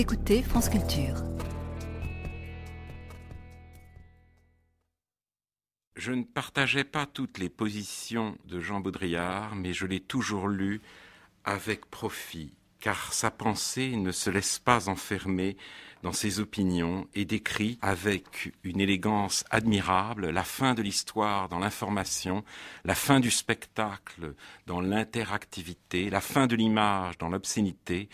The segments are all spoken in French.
écoutez France Culture. Je ne partageais pas toutes les positions de Jean Baudrillard, mais je l'ai toujours lu avec profit, car sa pensée ne se laisse pas enfermer dans ses opinions et décrit avec une élégance admirable la fin de l'histoire dans l'information, la fin du spectacle dans l'interactivité, la fin de l'image dans l'obscénité,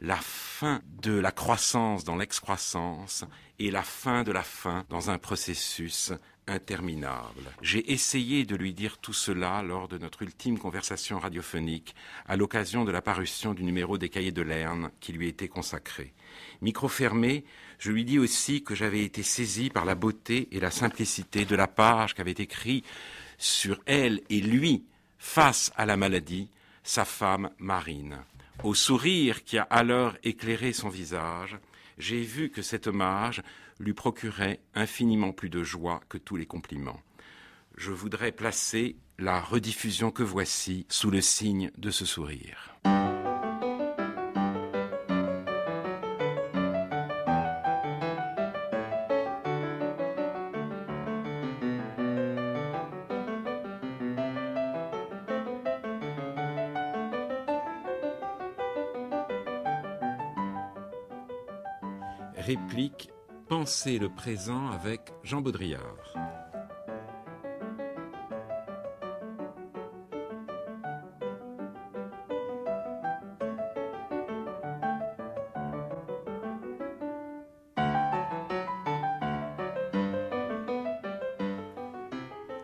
la fin de la croissance dans l'excroissance et la fin de la fin dans un processus interminable. J'ai essayé de lui dire tout cela lors de notre ultime conversation radiophonique à l'occasion de la parution du numéro des cahiers de Lerne qui lui était consacré. Micro fermé, je lui dis aussi que j'avais été saisi par la beauté et la simplicité de la page qu'avait écrit sur elle et lui face à la maladie sa femme Marine au sourire qui a alors éclairé son visage, j'ai vu que cet hommage lui procurait infiniment plus de joie que tous les compliments. Je voudrais placer la rediffusion que voici sous le signe de ce sourire. Réplique Penser le présent avec Jean Baudrillard.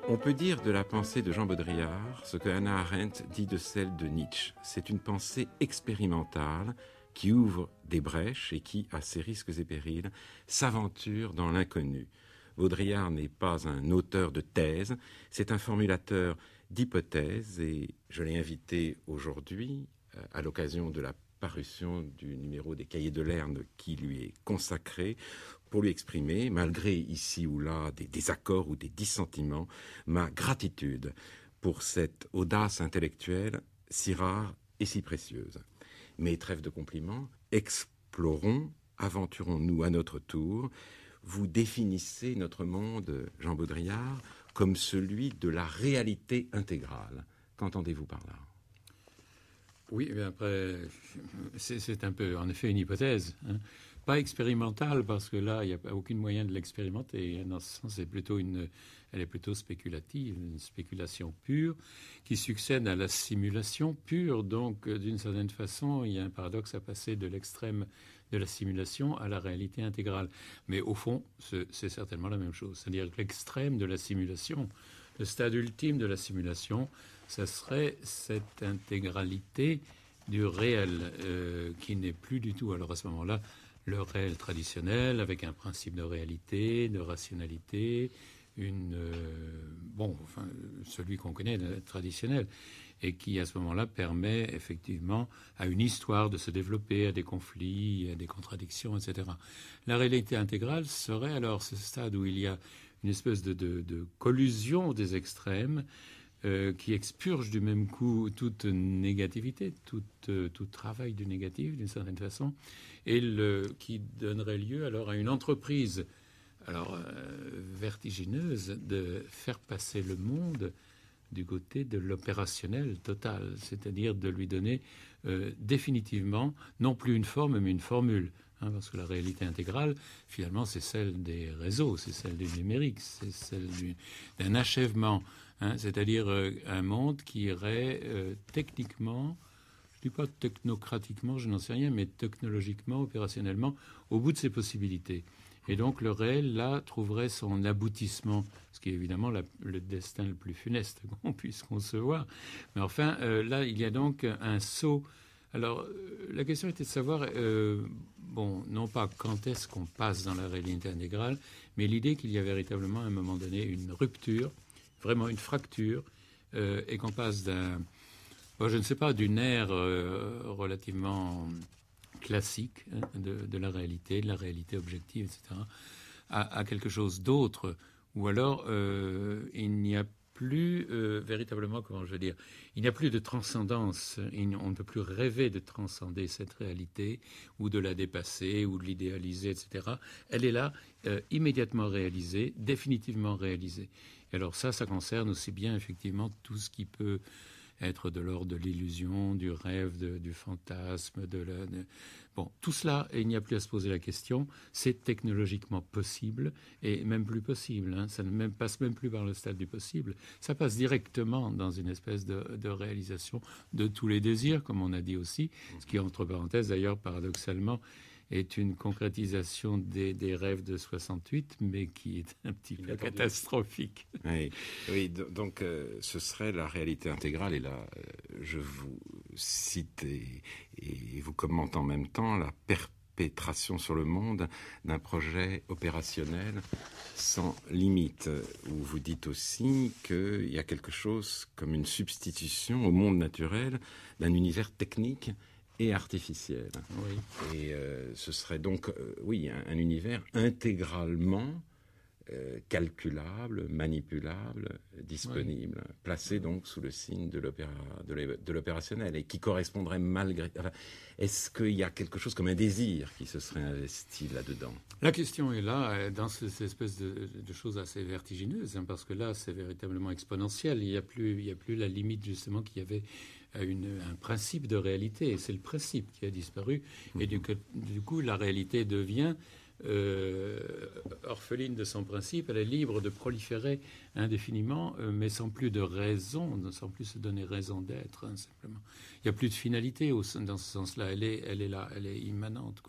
On peut dire de la pensée de Jean Baudrillard ce que Hannah Arendt dit de celle de Nietzsche. C'est une pensée expérimentale qui ouvre des brèches et qui, à ses risques et périls, s'aventure dans l'inconnu. Baudrillard n'est pas un auteur de thèse, c'est un formulateur d'hypothèses et je l'ai invité aujourd'hui euh, à l'occasion de la parution du numéro des cahiers de Lerne qui lui est consacré pour lui exprimer, malgré ici ou là des désaccords ou des dissentiments, ma gratitude pour cette audace intellectuelle si rare et si précieuse. Mais trêve de compliments, explorons, aventurons-nous à notre tour. Vous définissez notre monde, Jean Baudrillard, comme celui de la réalité intégrale. Qu'entendez-vous par là Oui, mais après, c'est un peu, en effet, une hypothèse. Hein. Pas expérimentale, parce que là, il n'y a aucun moyen de l'expérimenter. Dans ce sens, c'est plutôt une elle est plutôt spéculative, une spéculation pure qui succède à la simulation pure. Donc, euh, d'une certaine façon, il y a un paradoxe à passer de l'extrême de la simulation à la réalité intégrale. Mais au fond, c'est certainement la même chose. C'est-à-dire que l'extrême de la simulation, le stade ultime de la simulation, ce serait cette intégralité du réel euh, qui n'est plus du tout. Alors à ce moment-là, le réel traditionnel avec un principe de réalité, de rationalité, une, euh, bon, enfin, celui qu'on connaît traditionnel, et qui à ce moment-là permet effectivement à une histoire de se développer, à des conflits, à des contradictions, etc. La réalité intégrale serait alors ce stade où il y a une espèce de, collusion des extrêmes euh, qui expurge du même coup toute négativité, tout, euh, travail du négatif d'une certaine façon, et qui donnerait lieu alors à une entreprise alors euh, vertigineuse de faire passer le monde du côté de l'opérationnel total, c'est-à-dire de lui donner euh, définitivement non plus une forme mais une formule. Hein, parce que la réalité intégrale, finalement, c'est celle des réseaux, c'est celle du numérique, c'est celle d'un achèvement, hein, c'est-à-dire euh, un monde qui irait techniquement, je ne dis pas technocratiquement, je n'en sais rien, mais technologiquement, opérationnellement, au bout de ses possibilités. Et donc le réel, là, trouverait son aboutissement, ce qui est évidemment le destin le plus funeste qu'on puisse concevoir. Mais enfin, euh, là, il y a donc un saut. Alors, euh, la question était de savoir, euh, bon, non pas quand est-ce qu'on passe dans la réalité intégrale, mais l'idée qu'il y a véritablement à un moment donné une rupture, vraiment une fracture, et qu'on passe d'un, je ne sais pas, d'une ère relativement classique hein, de, la réalité, de la réalité objective, etc., à, quelque chose d'autre, ou alors euh, il n'y a plus euh, véritablement, comment je veux dire, il n'y a plus de transcendance, on ne peut plus rêver de transcender cette réalité ou de la dépasser ou de l'idéaliser, etc. Elle est là, euh, immédiatement réalisée, définitivement réalisée. Et alors ça, ça concerne aussi bien effectivement tout ce qui peut être de l'ordre de l'illusion, du rêve, du fantasme, de la... Bon, tout cela, il n'y a plus à se poser la question, c'est technologiquement possible, et même plus possible, hein. ça ne passe même plus par le stade du possible, ça passe directement dans une espèce de, de réalisation de tous les désirs, comme on a dit aussi, ce qui, entre parenthèses d'ailleurs, paradoxalement, est une concrétisation des, rêves de 68, mais qui est un petit peu catastrophique. Oui, donc euh, ce serait la réalité intégrale. Et là, euh, je vous cite et, et, vous commente en même temps la perpétration sur le monde d'un projet opérationnel sans limite, où vous dites aussi qu'il y a quelque chose comme une substitution au monde naturel d'un univers technique et artificielle. Et euh, ce serait donc, euh, oui, un, univers intégralement euh, calculable, manipulable, disponible, placé donc sous le signe de l'opérationnel, et qui correspondrait malgré. Est-ce qu'il y a quelque chose comme un désir qui se serait investi là-dedans La question est là, dans cette espèce de, choses assez vertigineuses, hein, parce que là, c'est véritablement exponentiel. Il n'y a plus, il a plus la limite justement qu'il y avait à un principe de réalité. Et c'est le principe qui a disparu. Et du, mhm. coup, la réalité devient euh, orpheline de son principe. Elle est libre de proliférer indéfiniment, euh, mais sans plus de raison, sans plus se donner raison d'être, hein, simplement. Il n'y a plus de finalité dans ce sens-là. Elle est, là, elle est immanente.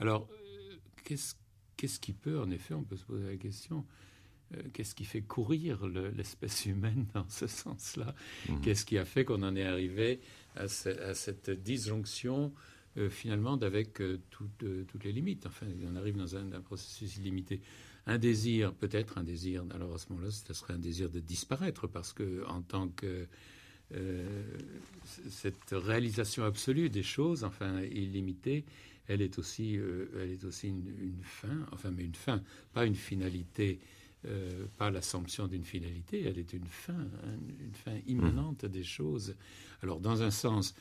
Alors, euh, qu'est-ce qui peut, en effet, on peut se poser la question, euh, qu'est-ce qui fait courir l'espèce humaine dans ce sens-là mhm. Qu'est-ce qui a fait qu'on en est arrivé à, cette disjonction euh, finalement d'avec euh, toutes les limites Enfin, on arrive dans un, processus illimité. Un désir, peut-être un désir, alors à ce moment-là, ce serait un désir de disparaître parce que en tant que... cette réalisation absolue des choses, enfin illimitée, elle est aussi, elle est aussi une, fin, enfin mais une fin, pas une finalité euh, pas l'assomption d'une finalité, elle est une fin, hein, une fin imminente mhm. des choses. Alors, dans un sens,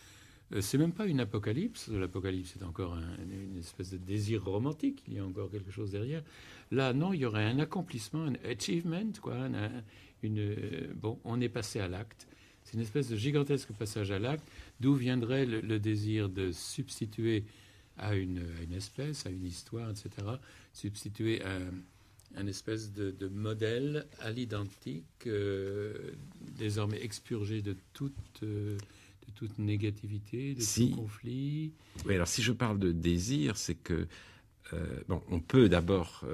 euh, c'est même pas une apocalypse. L'apocalypse est encore une espèce de désir romantique. Il y a encore quelque chose derrière. Là, non, il y aurait un accomplissement, un achievement, quoi. une, euh, bon, on est passé à l'acte. C'est une espèce de gigantesque passage à l'acte, d'où viendrait le, désir de substituer à une, à une, espèce, à une histoire, etc., substituer à, un espèce de, modèle à l'identique, euh, désormais expurgé de toute, euh, de toute négativité, de si, tout conflit. Oui, alors si je parle de désir, c'est que. Euh, bon, on peut d'abord,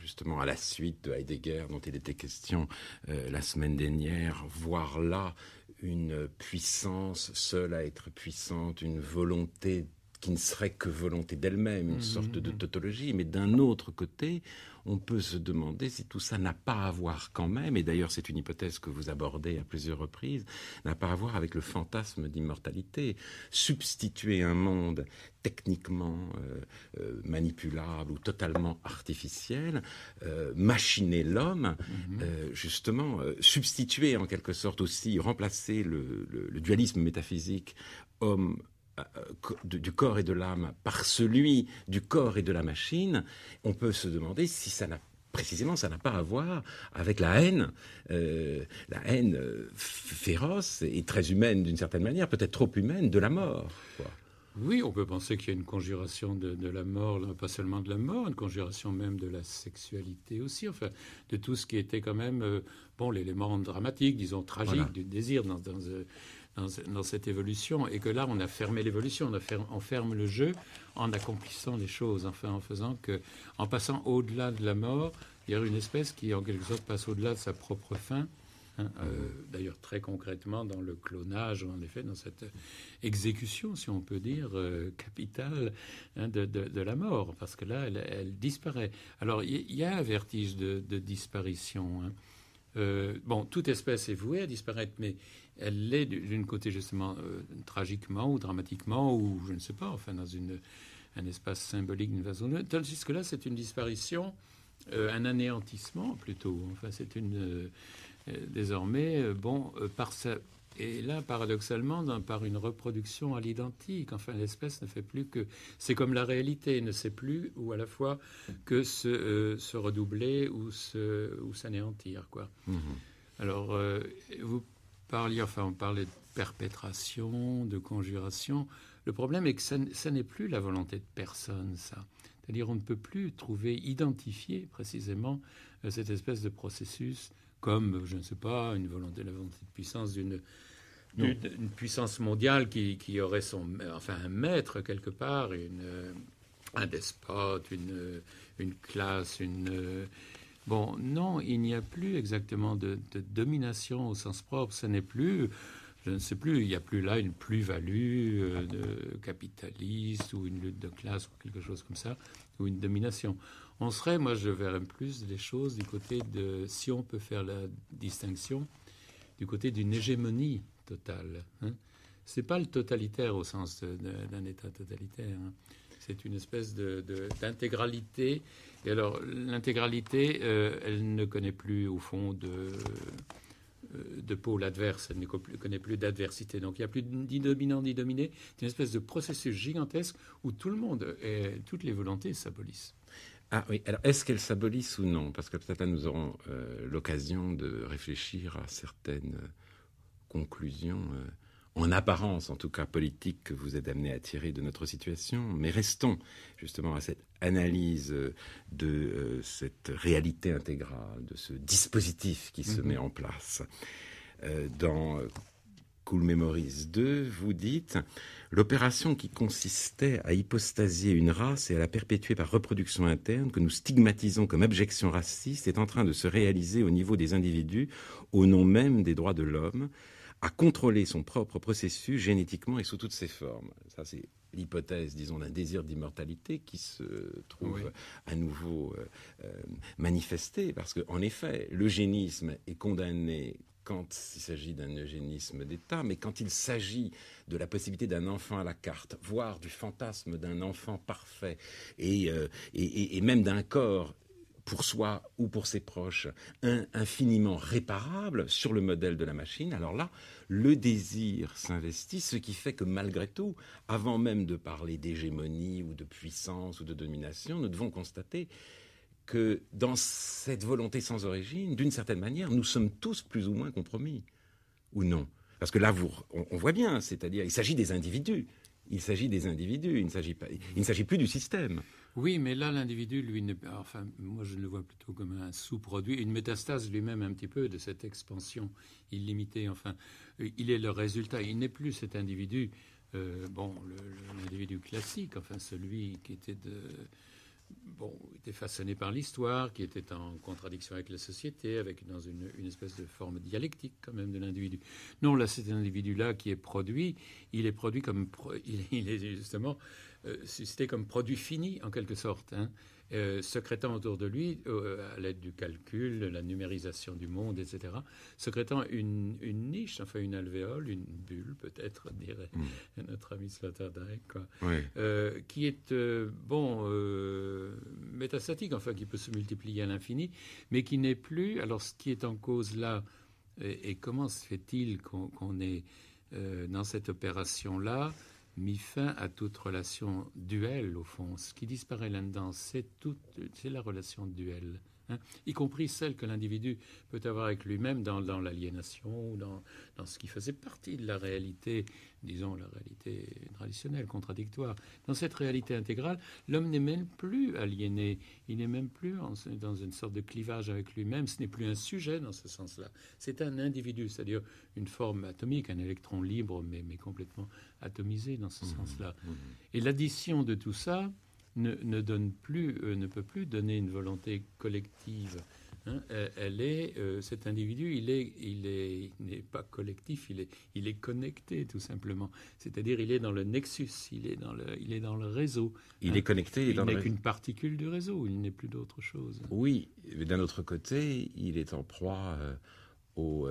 justement, à la suite de Heidegger, dont il était question la semaine dernière, voir là une puissance seule à être puissante, une volonté ne serait que volonté d'elle-même, une mmh, sorte mmh, de mmh. tautologie. Mais d'un autre côté, on peut se demander si tout ça n'a pas à voir quand même, et d'ailleurs c'est une hypothèse que vous abordez à plusieurs reprises, n'a pas à voir avec le fantasme d'immortalité. Substituer un monde techniquement euh, euh, manipulable ou totalement artificiel, euh, machiner l'homme, justement, substituer en quelque sorte aussi, remplacer le, le dualisme métaphysique homme euh, euh, du corps et de l'âme par celui du corps et de la machine, on peut se demander si ça n'a précisément, ça n'a pas à voir avec la haine, euh, la haine féroce et très humaine d'une certaine manière, peut-être trop humaine, de la mort. Oui, on peut penser qu'il y a une conjuration de, la mort, pas seulement de la mort, une conjuration même de la sexualité aussi, enfin, de tout ce qui était quand même, bon, l'élément dramatique, disons, tragique du désir dans, dans dans, cette évolution, et que là, on a fermé l'évolution, on, ferme, ferme le jeu en accomplissant les choses, enfin en faisant que, en passant au-delà de la mort, il y a une espèce qui, en quelque sorte, passe au-delà de sa propre fin. Hein, euh, d'ailleurs, très concrètement, dans le clonage, en effet, dans cette exécution, si on peut dire, euh, capitale hein, de, la mort, parce que là, elle, disparaît. Alors, il y, a un vertige de, disparition. Hein. Euh, bon, toute espèce est vouée à disparaître, mais elle l'est d'une côté justement euh, tragiquement ou dramatiquement ou je ne sais pas, enfin dans une, un espace symbolique d'une façon jusque là, c'est une disparition, euh, un anéantissement plutôt. Enfin, c'est une... Euh, désormais, bon, par ça... Et là, paradoxalement, par une reproduction à l'identique, enfin, l'espèce ne fait plus que... C'est comme la réalité, ne sait plus, ou à la fois, que se, se redoubler ou s'anéantir, ou quoi. Mmh Alors, vous enfin, on parlait de perpétration, de conjuration. Le problème est que ça, n'est plus la volonté de personne, ça. C'est-à-dire, on ne peut plus trouver, identifier précisément euh, cette espèce de processus comme, euh, je ne sais pas, une volonté, la volonté de puissance d'une une puissance mondiale qui, qui, aurait son, enfin un maître quelque part, une, euh, un despote, une, une classe, une, Bon, non, il n'y a plus exactement de, domination au sens propre. Ce n'est plus, je ne sais plus, il n'y a plus là une plus-value euh, capitaliste ou une lutte de classe ou quelque chose comme ça, ou une domination. On serait, moi je verrais plus les choses du côté de, si on peut faire la distinction, du côté d'une hégémonie totale. Hein. Ce n'est pas le totalitaire au sens d'un État totalitaire. Hein. C'est une espèce d'intégralité et alors, l'intégralité, euh, elle ne connaît plus, au fond, de, euh, de pôle adverse, elle ne connaît plus d'adversité. Donc, il n'y a plus ni dominant ni dominé. C'est une espèce de processus gigantesque où tout le monde, et toutes les volontés s'abolissent. Ah oui, alors est-ce qu'elles s'abolissent ou non Parce que peut-être nous aurons euh, l'occasion de réfléchir à certaines conclusions en apparence en tout cas politique, que vous êtes amené à tirer de notre situation. Mais restons justement à cette analyse euh, de euh, cette réalité intégrale, de ce dispositif qui se mhm. met en place. Euh, dans Cool Memories 2, vous dites L'opération qui consistait à hypostasier une race et à la perpétuer par reproduction interne, que nous stigmatisons comme abjection raciste, est en train de se réaliser au niveau des individus, au nom même des droits de l'homme à contrôler son propre processus génétiquement et sous toutes ses formes. Ça, c'est l'hypothèse, disons, d'un désir d'immortalité qui se trouve à nouveau euh, euh, manifestée. manifesté, parce qu'en effet, l'eugénisme est condamné quand il s'agit d'un eugénisme d'État, mais quand il s'agit de la possibilité d'un enfant à la carte, voire du fantasme d'un enfant parfait, et euh, même d'un corps pour soi ou pour ses proches, un, infiniment réparable sur le modèle de la machine, alors là, le désir s'investit, ce qui fait que malgré tout, avant même de parler d'hégémonie ou de puissance ou de domination, nous devons constater que dans cette volonté sans origine, d'une certaine manière, nous sommes tous plus ou moins compromis, ou non. Parce que là, vous, on, voit bien, c'est-à-dire, il s'agit des individus. Il s'agit des individus, il ne s'agit, il ne s'agit plus du système. Oui, mais là, l'individu, lui, enfin, moi, je le vois plutôt comme un sous-produit, une métastase lui-même un petit peu de cette expansion illimitée. Enfin, euh, il est le résultat. Il n'est plus cet individu, euh, bon, l'individu classique, enfin, celui qui était de, bon, était façonné par l'histoire, qui était en contradiction avec la société, avec dans une, espèce de forme dialectique quand même de l'individu. Non, là, cet individu-là qui est produit, il est produit comme il, est justement euh, c'était comme produit fini, en quelque sorte, hein. euh, secrétant autour de lui, euh, à l'aide du calcul, la numérisation du monde, etc., secrétant une, niche, enfin une alvéole, une bulle peut-être, dirait hmm. notre ami Sloterdijk, oui. qui est, bon, métastatique, enfin qui peut se multiplier à l'infini, mais qui n'est plus, alors ce qui est en cause là, et, comment se fait-il qu'on est dans cette opération-là mis fin à toute relation duelle, au fond. Ce qui disparaît là-dedans, c'est, toute, c'est la relation duelle. Hein, y compris celle que l'individu peut avoir avec lui-même dans, l'aliénation ou dans, ce qui faisait partie de la réalité, disons la réalité traditionnelle, contradictoire. Dans cette réalité intégrale, l'homme n'est même plus aliéné, il n'est même plus dans une sorte de clivage avec lui-même, ce n'est plus un sujet dans ce sens-là, c'est un individu, c'est-à-dire une forme atomique, un électron libre mais, complètement atomisé dans ce mmh, sens-là. Mmh, mmh. Et l'addition de tout ça, ne, donne plus, euh, ne peut plus donner une volonté collective. Hein. Euh, elle, est, euh, cet individu, il est, il est, n'est pas collectif, il est, il est connecté tout simplement. C'est-à-dire, il est dans le nexus, il est dans le, il est dans le réseau. Il hein. est connecté. Il, n'est qu'une particule du réseau, il n'est plus d'autre chose. Oui, mais d'un autre côté, il est en proie au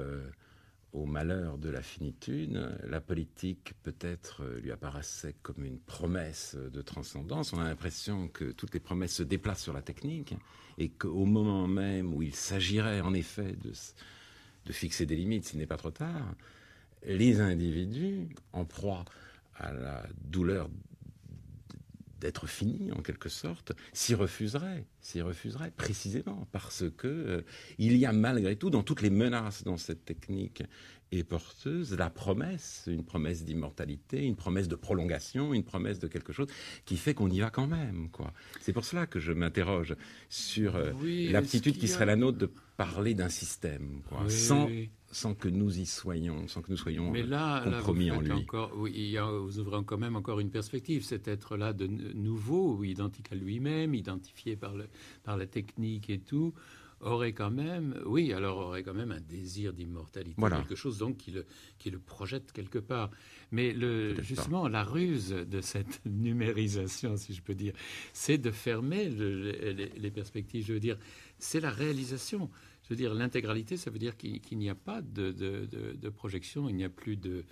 au malheur de la finitude, la politique peut-être euh, lui apparaissait comme une promesse de transcendance. On a l'impression que toutes les promesses se déplacent sur la technique et qu'au moment même où il s'agirait en effet de, de, fixer des limites, s'il n'est pas trop tard, les individus en proie à la douleur d'être fini en quelque sorte, s'y refuserait, s'y refuserait précisément parce que euh, il y a malgré tout dans toutes les menaces dans cette technique et porteuse la promesse, une promesse d'immortalité, une promesse de prolongation, une promesse de quelque chose qui fait qu'on y va quand même. quoi. C'est pour cela que je m'interroge sur euh, l'aptitude qui serait la nôtre de parler d'un système, sans, que nous y soyons, sans que nous soyons Mais euh, là, compromis en lui. Encore, vous ouvrez quand même encore une perspective. Cet être-là de nouveau, identique à lui-même, identifié par, le, par la technique et tout, aurait quand même, oui, alors aurait quand même un désir d'immortalité, quelque chose donc qui le, qui le projette quelque part. Mais le, justement, la ruse de cette numérisation, si je peux dire, c'est de fermer les, perspectives. Je veux dire, c'est la réalisation. Je veux dire, l'intégralité, ça veut dire qu'il n'y a pas de, de, projection, il n'y a plus de,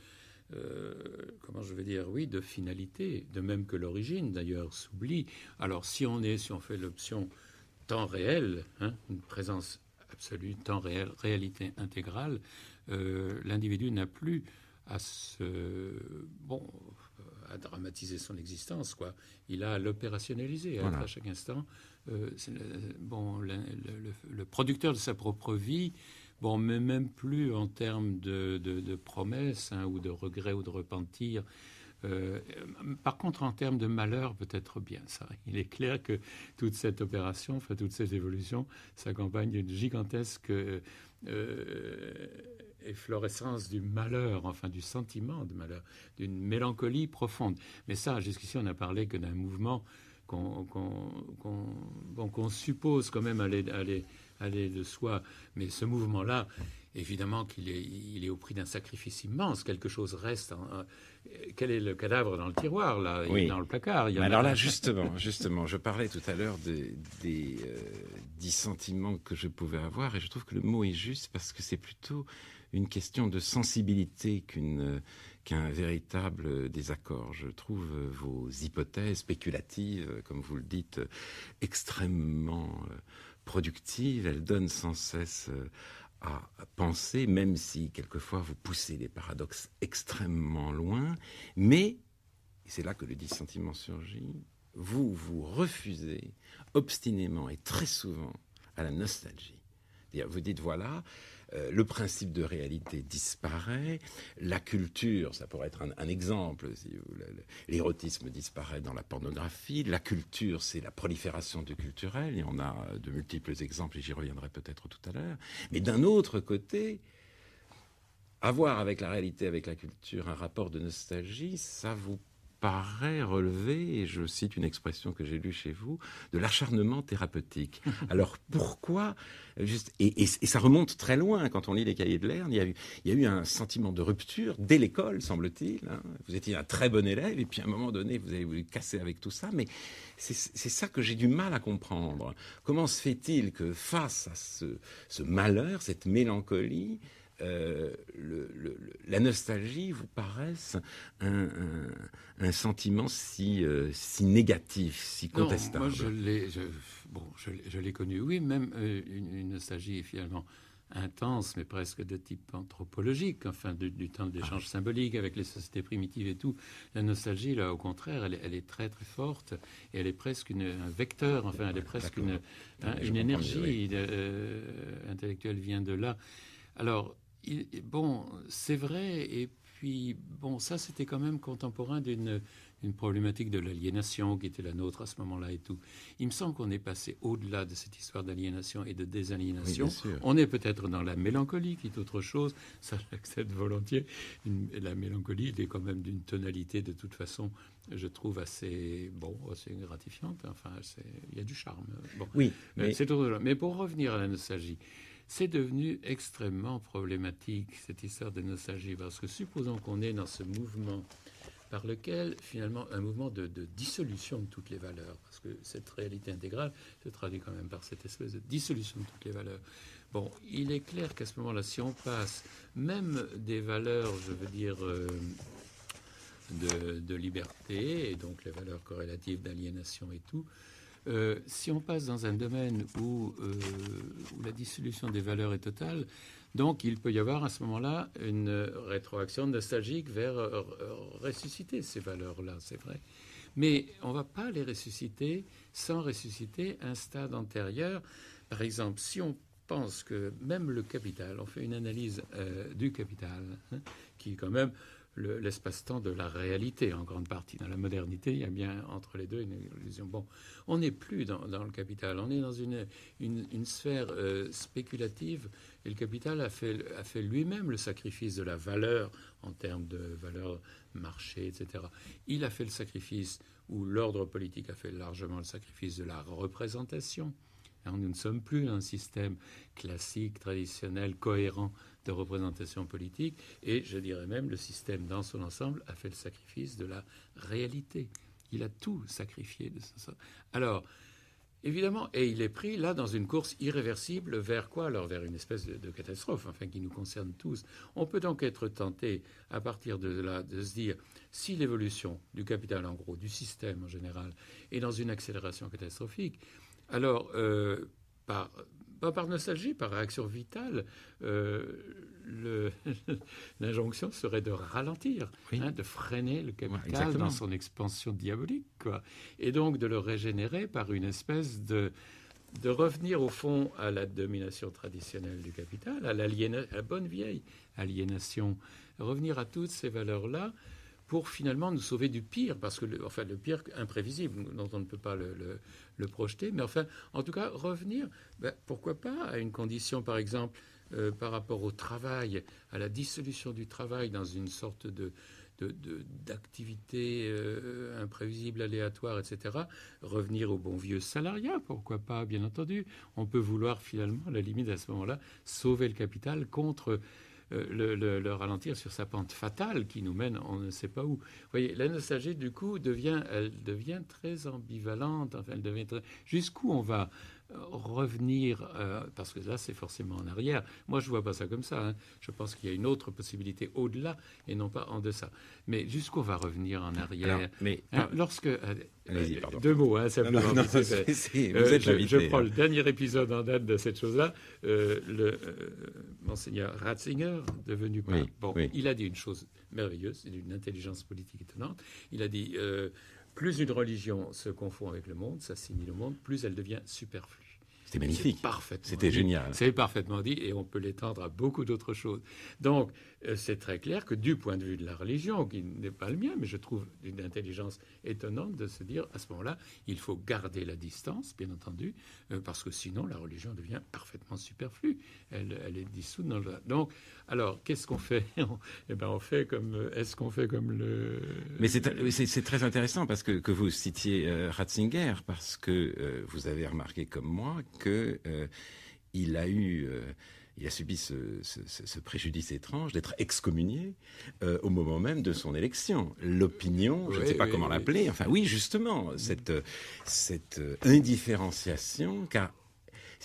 euh, comment je veux dire, oui, de finalité, de même que l'origine d'ailleurs s'oublie. Alors si on est, si on fait l'option temps réel, hein, une présence absolue, temps réel, réalité intégrale, euh, l'individu n'a plus à se bon euh, à dramatiser son existence quoi il a à l'opérationnaliser hein, à, chaque instant euh, le, bon le, producteur de sa propre vie bon mais même plus en termes de, de, promesses hein, ou de regrets ou de repentir euh, par contre, en termes de malheur, peut-être bien ça. Il est clair que toute cette opération, enfin, toute cette évolution s'accompagne d'une gigantesque euh, euh, efflorescence du malheur, enfin du sentiment de malheur, d'une mélancolie profonde. Mais ça, jusqu'ici, on n'a parlé que d'un mouvement qu'on suppose quand même aller, aller, de soi. Mais ce mouvement-là, évidemment qu'il est, il est au prix d'un sacrifice immense. Quelque chose reste quel est le cadavre dans le tiroir, là, oui. dans le placard Alors là, justement, justement, je parlais tout à l'heure des, des, euh, sentiments que je pouvais avoir, et je trouve que le mot est juste parce que c'est plutôt une question de sensibilité qu'une euh, qu'un véritable désaccord. Je trouve euh, vos hypothèses spéculatives, comme vous le dites, extrêmement productives. Elles donnent sans cesse à penser, même si quelquefois vous poussez des paradoxes extrêmement loin, mais, c'est là que le dissentiment surgit, vous vous refusez obstinément et très souvent à la nostalgie. Vous dites, voilà, euh, le principe de réalité disparaît, la culture, ça pourrait être un, exemple, l'érotisme disparaît dans la pornographie, la culture, c'est la prolifération du culturel, et on a euh, de multiples exemples, et j'y reviendrai peut-être tout à l'heure, mais d'un autre côté, avoir avec la réalité, avec la culture, un rapport de nostalgie, ça vous paraît relever, et je cite une expression que j'ai lue chez vous, de l'acharnement thérapeutique. Alors pourquoi juste, et, ça remonte très loin quand on lit les cahiers de Lerne. Il y a eu, un sentiment de rupture dès l'école, semble-t-il. Hein. Vous étiez un très bon élève, et puis à un moment donné, vous avez voulu casser avec tout ça. Mais c'est ça que j'ai du mal à comprendre. Comment se fait-il que face à ce malheur, cette mélancolie, euh, le, la nostalgie vous paraisse un, sentiment si, euh, si négatif, si contestable moi je l'ai, bon, je, l'ai connu, oui, même euh, une, nostalgie finalement intense, mais presque de type anthropologique, enfin du temps de ah symbolique avec les sociétés primitives et tout. La nostalgie, là, au contraire, elle, est très très forte et elle est presque une, un vecteur, enfin, elle est presque une, une énergie de, intellectuelle vient de là. Alors, bon, c'est vrai, et puis, bon, ça, c'était quand même contemporain d'une problématique de l'aliénation qui était la nôtre à ce moment-là et tout. Il me semble qu'on est passé au-delà de cette histoire d'aliénation et de désaliénation. on est peut-être dans la mélancolie qui est autre chose, ça j'accepte volontiers. la mélancolie, elle est quand même d'une tonalité de toute façon, je trouve assez, bon, assez gratifiante. Enfin, il y a du charme. oui, euh, mais... c'est Mais pour revenir à la nostalgie, c'est devenu extrêmement problématique, cette histoire de nostalgie, parce que supposons qu'on est dans ce mouvement par lequel, finalement, un mouvement de, dissolution de toutes les valeurs, parce que cette réalité intégrale se traduit quand même par cette espèce de dissolution de toutes les valeurs. Bon, il est clair qu'à ce moment-là, si on passe même des valeurs, je veux dire, euh, de, de, liberté, et donc les valeurs corrélatives d'aliénation et tout, euh, si on passe dans un domaine euh, où, la dissolution des valeurs est totale, donc il peut y avoir à ce moment-là une rétroaction nostalgique vers euh, ressusciter ces valeurs-là, c'est vrai. Mais on ne va pas les ressusciter sans ressusciter un stade antérieur. Par exemple, si on pense que même le capital, on fait une analyse du capital, hein, qui qui quand même l'espace-temps de la réalité en grande partie. Dans la modernité, il y a bien entre les deux une illusion. Bon, on n'est plus dans, le capital, on est dans une, une, sphère euh, spéculative et le capital a fait, a fait lui-même le sacrifice de la valeur en termes de valeur marché, etc. Il a fait le sacrifice, ou l'ordre politique a fait largement le sacrifice de la représentation. Hein, nous ne sommes plus un système classique, traditionnel, cohérent de représentation politique, et je dirais même le système dans son ensemble a fait le sacrifice de la réalité. Il a tout sacrifié de ce Alors, évidemment, et il est pris là dans une course irréversible vers quoi Alors vers une espèce de, catastrophe, enfin qui nous concerne tous. On peut donc être tenté à partir de là de se dire si l'évolution du capital en gros, du système en général, est dans une accélération catastrophique, alors euh, par par nostalgie, par réaction vitale, euh, l'injonction serait de ralentir, hein, de freiner le capital dans son expansion diabolique, et donc de le régénérer par une espèce de revenir au fond à la domination traditionnelle du capital, à la bonne vieille aliénation, revenir à toutes ces valeurs-là pour finalement nous sauver du pire, parce que le, enfin, le pire imprévisible, dont on ne peut pas le, projeter, mais enfin, en tout cas, revenir, ben, pourquoi pas, à une condition, par exemple, euh, par rapport au travail, à la dissolution du travail dans une sorte de d'activité euh, imprévisible, aléatoire, etc., revenir au bon vieux salariat, pourquoi pas, bien entendu. On peut vouloir finalement, à la limite, à ce moment-là, sauver le capital contre euh, le, ralentir sur sa pente fatale qui nous mène on ne sait pas où. voyez, la nostalgie, du coup, devient, elle devient très ambivalente. Enfin, elle devient Jusqu'où on va revenir, euh, parce que là, c'est forcément en arrière. Moi, je ne vois pas ça comme ça. Hein. Je pense qu'il y a une autre possibilité au-delà et non pas en deçà. Mais jusqu'où va revenir en arrière mais, hein, Lorsque. Euh, deux mots, hein, simplement. Euh, je, hein. prends le dernier épisode en date de cette chose-là. le monseigneur Ratzinger, devenu bon, il a dit une chose merveilleuse, d'une intelligence politique étonnante. Il a dit plus une religion se confond avec le monde, s'assimile au monde, plus elle devient superflue. C'était magnifique. C'était génial. C'est parfaitement dit et on peut l'étendre à beaucoup d'autres choses. Donc, euh, c'est très clair que du point de vue de la religion, qui n'est pas le mien, mais je trouve une intelligence étonnante de se dire à ce moment-là, il faut garder la distance, bien entendu, euh, parce que sinon la religion devient parfaitement superflue. Elle, est dissoute dans le. Donc, alors, qu'est-ce qu'on fait eh ben, on fait comme. Euh, est-ce qu'on fait comme le. Mais c'est très intéressant parce que, que vous citiez Ratzinger, parce que vous avez remarqué comme moi que il a eu il a subi ce, préjudice étrange d'être excommunié euh, au moment même de son élection. L'opinion, je ne sais pas comment l'appeler, enfin oui, justement, cette, cette euh, indifférenciation car.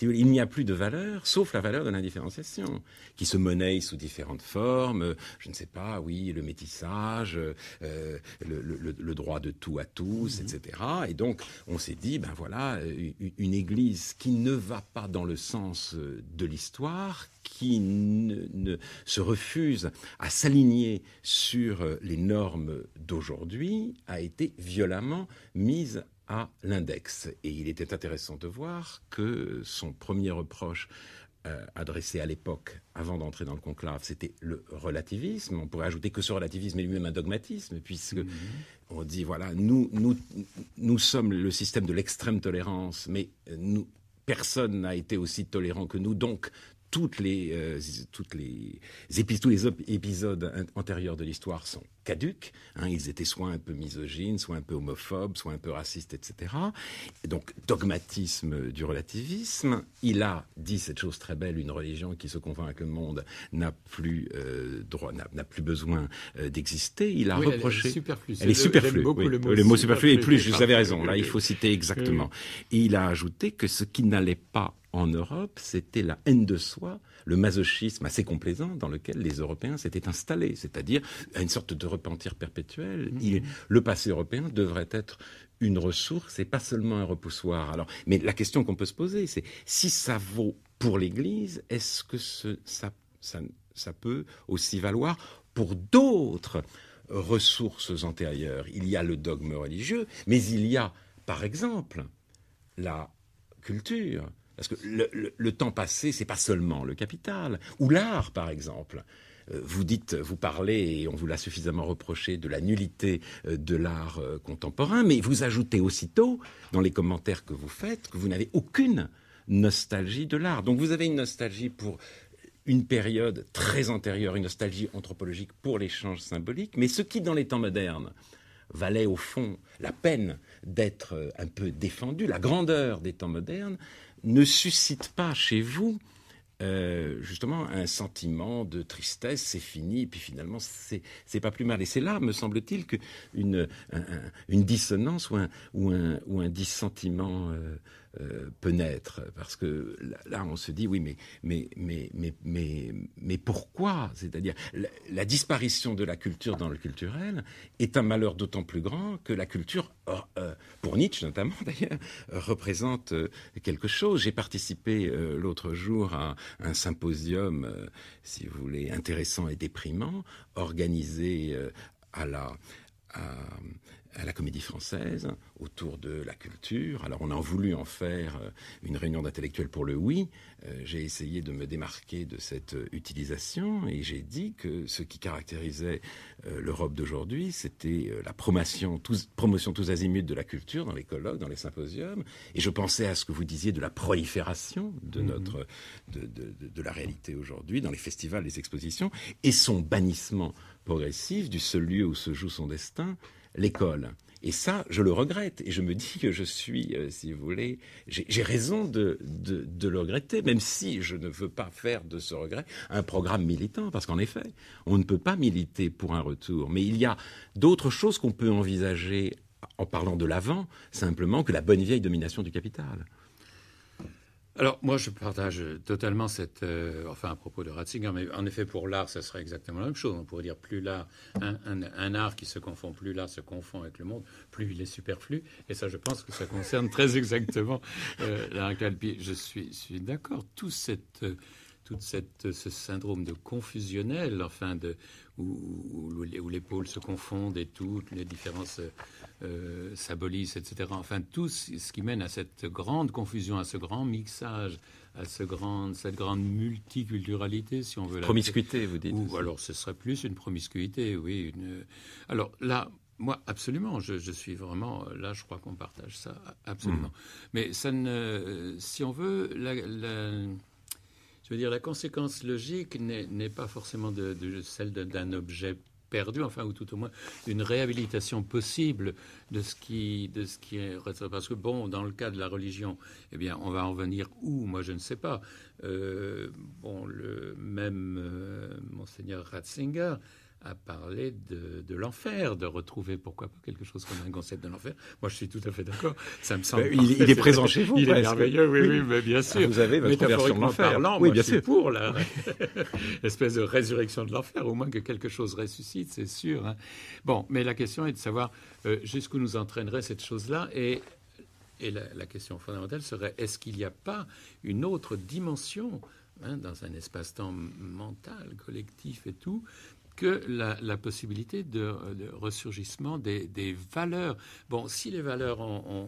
Il n'y a plus de valeur, sauf la valeur de l'indifférenciation, qui se monnaie sous différentes formes. Je ne sais pas, oui, le métissage, euh, le, droit de tout à tous, mhm. etc. Et donc, on s'est dit, ben voilà, euh, une Église qui ne va pas dans le sens euh, de l'histoire, qui ne, se refuse à s'aligner sur les normes d'aujourd'hui, a été violemment mise à l'index. Et il était intéressant de voir que son premier reproche euh, adressé à l'époque, avant d'entrer dans le conclave, c'était le relativisme. On pourrait ajouter que ce relativisme est lui-même un dogmatisme, puisque mmh. on dit voilà, nous, nous, nous sommes le système de l'extrême tolérance, mais euh, nous, personne n'a été aussi tolérant que nous, donc toutes les, euh, toutes les tous les épisodes antérieurs de l'histoire sont caduques. Hein. ils étaient soit un peu misogynes, soit un peu homophobes, soit un peu racistes, etc. donc, dogmatisme du relativisme. Il a dit cette chose très belle, une religion qui se convainc que le monde n'a plus, euh, droit, n'a plus besoin euh, d'exister. Il a reproché... Elle est superflue. Elle est superflue. Le mot, le mot superflu, plus, vous avez raison, là, il faut citer exactement. Et il a ajouté que ce qui n'allait pas en Europe, c'était la haine de soi, le masochisme assez complaisant dans lequel les Européens s'étaient installés, c'est-à-dire une sorte de repentir perpétuel. Mhm. le passé européen devrait être une ressource et pas seulement un repoussoir. Alors, mais la question qu'on peut se poser, c'est si ça vaut pour l'Église, est-ce que ce, ça, ça, ça peut aussi valoir pour d'autres ressources antérieures Il y a le dogme religieux, mais il y a, par exemple, la culture, parce que le, temps passé, n'est pas seulement le capital. Ou l'art, par exemple euh, vous dites, vous parlez, et on vous l'a suffisamment reproché, de la nullité euh, de l'art euh, contemporain, mais vous ajoutez aussitôt, dans les commentaires que vous faites, que vous n'avez aucune nostalgie de l'art. Donc vous avez une nostalgie pour une période très antérieure, une nostalgie anthropologique pour l'échange symbolique, mais ce qui, dans les temps modernes, valait au fond la peine d'être un peu défendu, la grandeur des temps modernes, ne suscite pas chez vous euh, justement un sentiment de tristesse, c'est fini, et puis finalement c'est pas plus mal. Et c'est là, me semble-t-il, qu'une une dissonance ou un, ou un, ou un dissentiment euh, euh, peut naître. Parce que là, on se dit, oui, mais, mais, mais, mais, mais, mais pourquoi C'est-à-dire, la, disparition de la culture dans le culturel est un malheur d'autant plus grand que la culture, euh, pour Nietzsche notamment d'ailleurs, représente euh, quelque chose. J'ai participé l'autre jour à un symposium, si vous voulez, intéressant et déprimant, organisé à la, à la comédie française, autour de la culture. Alors on a voulu en faire euh, une réunion d'intellectuels pour le oui. Euh, j'ai essayé de me démarquer de cette euh, utilisation et j'ai dit que ce qui caractérisait l'Europe d'aujourd'hui, c'était la promotion tous, promotion tous azimuts de la culture dans les colloques, dans les symposiums. Et je pensais à ce que vous disiez de la prolifération de, mm-hmm. notre, de, de, de la réalité aujourd'hui dans les festivals, les expositions et son bannissement progressif du seul lieu où se joue son destin l'école. Et ça, je le regrette. Et je me dis que je suis, euh, si vous voulez, j'ai raison de, le regretter, même si je ne veux pas faire de ce regret un programme militant. Parce qu'en effet, on ne peut pas militer pour un retour. Mais il y a d'autres choses qu'on peut envisager en parlant de l'avant, simplement que la bonne vieille domination du capital. Alors, moi, je partage totalement cette. Euh, enfin, à propos de Ratzinger, mais en effet, pour l'art, ça serait exactement la même chose. On pourrait dire plus l'art, un, art qui se confond, plus l'art se confond avec le monde, plus il est superflu. Et ça, je pense que ça concerne très exactement euh, l'art Je suis, d'accord. Tout toute ce syndrome de confusionnel, enfin, de, où, où, se confondent et toutes les différences euh, etc. Enfin, tout ce qui mène à cette grande confusion, à ce grand mixage, à ce cette grande multiculturalité, si on veut. la Promiscuité, vous dites. Ou alors ce serait plus une promiscuité, oui. Une... Alors là, moi, absolument, je, suis vraiment là. Je crois qu'on partage ça absolument. Mm. Mais ça ne, si on veut, la, je veux dire, la conséquence logique n'est pas forcément de celle d'un objet perdu, enfin, ou tout au moins une réhabilitation possible de ce qui, de ce qui est. Parce que, bon, dans le cas de la religion, eh bien, on va en venir où Moi, je ne sais pas. Euh, bon, le même euh, Monseigneur Ratzinger à parler de, l'enfer, de retrouver pourquoi pas quelque chose comme un concept de l'enfer. Moi, je suis tout à fait d'accord. Ça me semble. il, est, présent chez vous. Il est merveilleux. Oui, oui, mais bien ah, sûr. vous avez votre version de l'enfer. oui, moi, bien sûr. pour la espèce de résurrection de l'enfer. Au moins que quelque chose ressuscite, c'est sûr. Hein. Bon, mais la question est de savoir euh, jusqu'où nous entraînerait cette chose-là et et la, question fondamentale serait est-ce qu'il n'y a pas une autre dimension hein, dans un espace-temps mental, collectif et tout, que la, possibilité de, ressurgissement des, valeurs. Bon, si les valeurs euh,